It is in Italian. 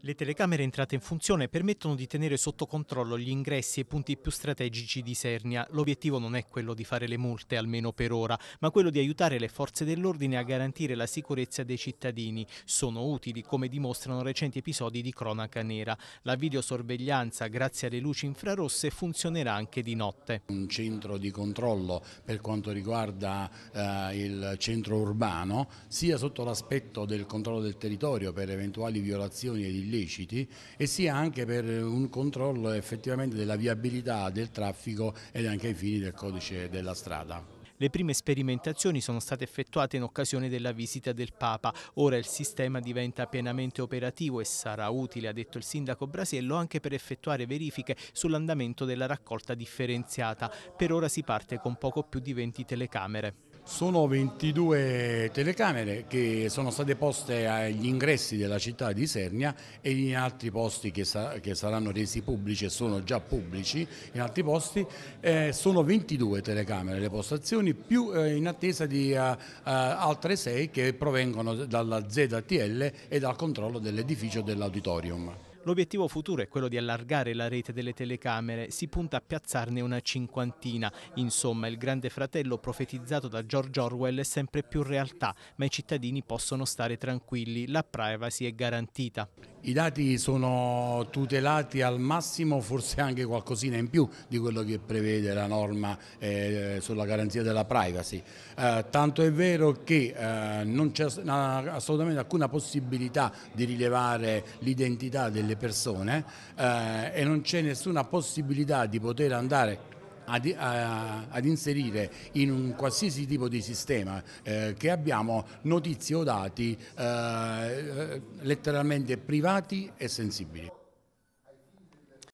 Le telecamere entrate in funzione permettono di tenere sotto controllo gli ingressi e i punti più strategici di Sernia. L'obiettivo non è quello di fare le multe, almeno per ora, ma quello di aiutare le forze dell'ordine a garantire la sicurezza dei cittadini. Sono utili, come dimostrano recenti episodi di cronaca nera. La videosorveglianza, grazie alle luci infrarosse, funzionerà anche di notte. Un centro di controllo per quanto riguarda eh, il centro urbano, sia sotto l'aspetto del controllo del territorio per eventuali violazioni edilizie illeciti e sia anche per un controllo effettivamente della viabilità del traffico ed anche ai fini del codice della strada. Le prime sperimentazioni sono state effettuate in occasione della visita del Papa. Ora il sistema diventa pienamente operativo e sarà utile, ha detto il sindaco Brasiello, anche per effettuare verifiche sull'andamento della raccolta differenziata. Per ora si parte con poco più di 20 telecamere. Sono 22 telecamere che sono state poste agli ingressi della città di Sernia e in altri posti che, sa che saranno resi pubblici e sono già pubblici, in altri posti eh, sono 22 telecamere le postazioni più eh, in attesa di uh, uh, altre 6 che provengono dalla ZTL e dal controllo dell'edificio dell'auditorium. L'obiettivo futuro è quello di allargare la rete delle telecamere, si punta a piazzarne una cinquantina. Insomma, il grande fratello profetizzato da George Orwell è sempre più realtà, ma i cittadini possono stare tranquilli, la privacy è garantita i dati sono tutelati al massimo, forse anche qualcosina in più di quello che prevede la norma eh, sulla garanzia della privacy. Eh, tanto è vero che eh, non c'è assolutamente alcuna possibilità di rilevare l'identità delle persone eh, e non c'è nessuna possibilità di poter andare ad, a, eh, ad, inserire in un qualsiasi tipo di sistema eh, che abbiamo notizie o dati eh, eh letteralmente privati e sensibili.